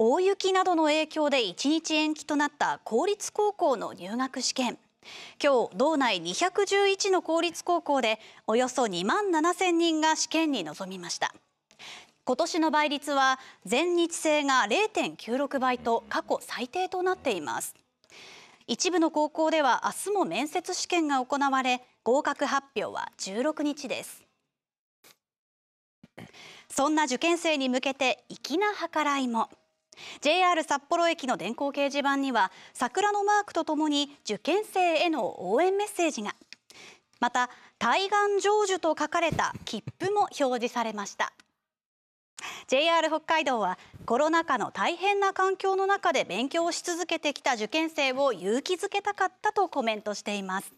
大雪などの影響で1日延期となった公立高校の入学試験今日道内211の公立高校でおよそ2万7000人が試験に臨みました今年の倍率は全日制が0.96倍と過去最低となっています一部の高校では明日も面接試験が行われ合格発表は16日ですそんな受験生に向けて粋な計らいも。JR 札幌駅の電光掲示板には桜のマークとともに受験生への応援メッセージがまた「対岸成就」と書かれた切符も表示されました JR 北海道はコロナ禍の大変な環境の中で勉強し続けてきた受験生を勇気づけたかったとコメントしています。